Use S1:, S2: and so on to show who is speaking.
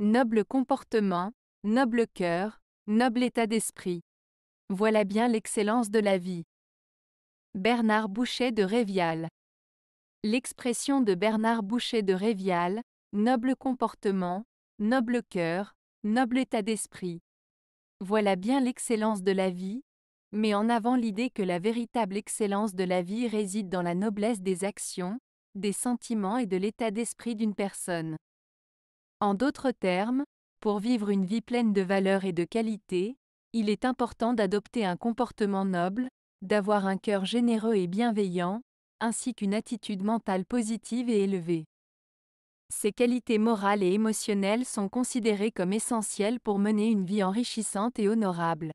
S1: noble comportement, noble cœur, noble état d'esprit. Voilà bien l'excellence de la vie. Bernard Boucher de Révial. L'expression de Bernard Boucher de Révial, noble comportement, noble cœur, noble état d'esprit. Voilà bien l'excellence de la vie, mais en avant l'idée que la véritable excellence de la vie réside dans la noblesse des actions, des sentiments et de l'état d'esprit d'une personne. En d'autres termes, pour vivre une vie pleine de valeur et de qualité, il est important d'adopter un comportement noble, d'avoir un cœur généreux et bienveillant, ainsi qu'une attitude mentale positive et élevée. Ces qualités morales et émotionnelles sont considérées comme essentielles pour mener une vie enrichissante et honorable.